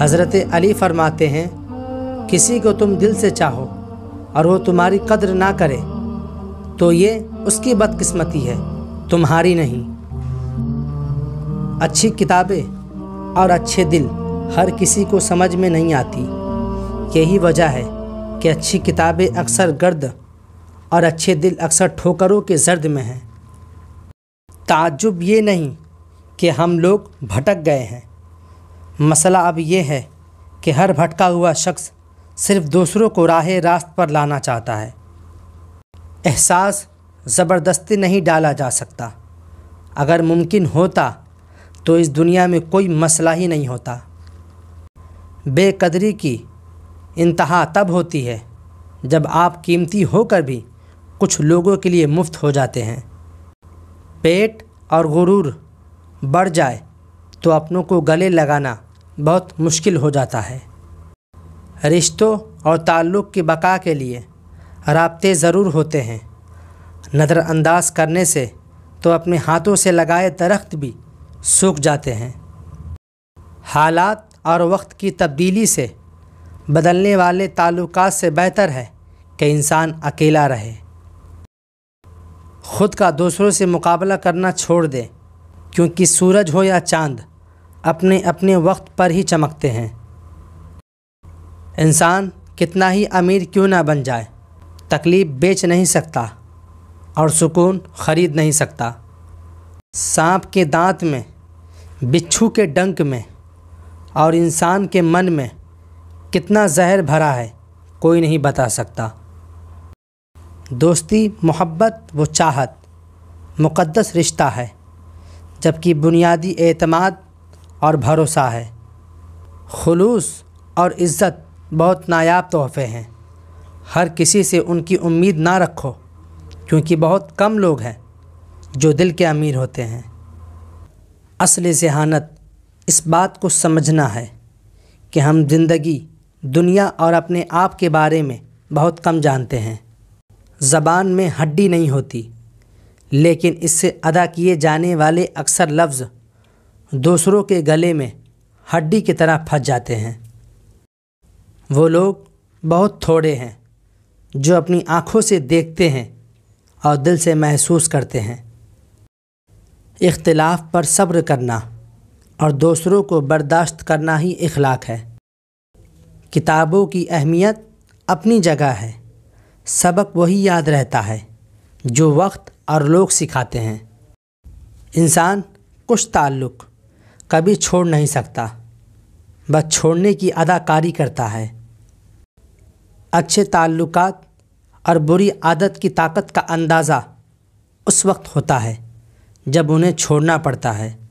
हज़रत अली फरमाते हैं किसी को तुम दिल से चाहो और वो तुम्हारी कद्र ना करे तो ये उसकी बदकिस्मती है तुम्हारी नहीं अच्छी किताबें और अच्छे दिल हर किसी को समझ में नहीं आती यही वजह है कि अच्छी किताबें अक्सर गर्द और अच्छे दिल अक्सर ठोकरों के जर्द में हैं ताज्जुब ये नहीं कि हम लोग भटक गए हैं मसला अब यह है कि हर भटका हुआ शख्स सिर्फ दूसरों को राह रास्त पर लाना चाहता है एहसास ज़बरदस्ती नहीं डाला जा सकता अगर मुमकिन होता तो इस दुनिया में कोई मसला ही नहीं होता बेकदरी की इंतहा तब होती है जब आप कीमती होकर भी कुछ लोगों के लिए मुफ्त हो जाते हैं पेट और गुरूर बढ़ जाए तो अपनों को गले लगाना बहुत मुश्किल हो जाता है रिश्तों और ताल्लुक़ की बका के लिए रबते ज़रूर होते हैं नज़रअंदाज करने से तो अपने हाथों से लगाए दरख्त भी सूख जाते हैं हालात और वक्त की तब्दीली से बदलने वाले ताल्लुक से बेहतर है कि इंसान अकेला रहे ख़ुद का दूसरों से मुकाबला करना छोड़ दे क्योंकि सूरज हो या चांद अपने अपने वक्त पर ही चमकते हैं इंसान कितना ही अमीर क्यों ना बन जाए तकलीफ़ बेच नहीं सकता और सुकून ख़रीद नहीं सकता सांप के दांत में बिच्छू के डंक में और इंसान के मन में कितना जहर भरा है कोई नहीं बता सकता दोस्ती मोहब्बत व चाहत मुक़दस रिश्ता है जबकि बुनियादी एतमाद और भरोसा है खलूस और इज़्ज़त बहुत नायाब तोहफ़े हैं हर किसी से उनकी उम्मीद ना रखो क्योंकि बहुत कम लोग हैं जो दिल के अमीर होते हैं असल जहानत इस बात को समझना है कि हम ज़िंदगी दुनिया और अपने आप के बारे में बहुत कम जानते हैं ज़बान में हड्डी नहीं होती लेकिन इससे अदा किए जाने वाले अक्सर लफ्ज़ दूसरों के गले में हड्डी की तरह फंस जाते हैं वो लोग बहुत थोड़े हैं जो अपनी आँखों से देखते हैं और दिल से महसूस करते हैं इख्तलाफ पर सब्र करना और दूसरों को बर्दाश्त करना ही इखलाक है किताबों की अहमियत अपनी जगह है सबक वही याद रहता है जो वक्त और लोग सिखाते हैं इंसान कुछ ताल्लुक़ कभी छोड़ नहीं सकता बस छोड़ने की अदाकारी करता है अच्छे ताल्लुकात और बुरी आदत की ताकत का अंदाज़ा उस वक्त होता है जब उन्हें छोड़ना पड़ता है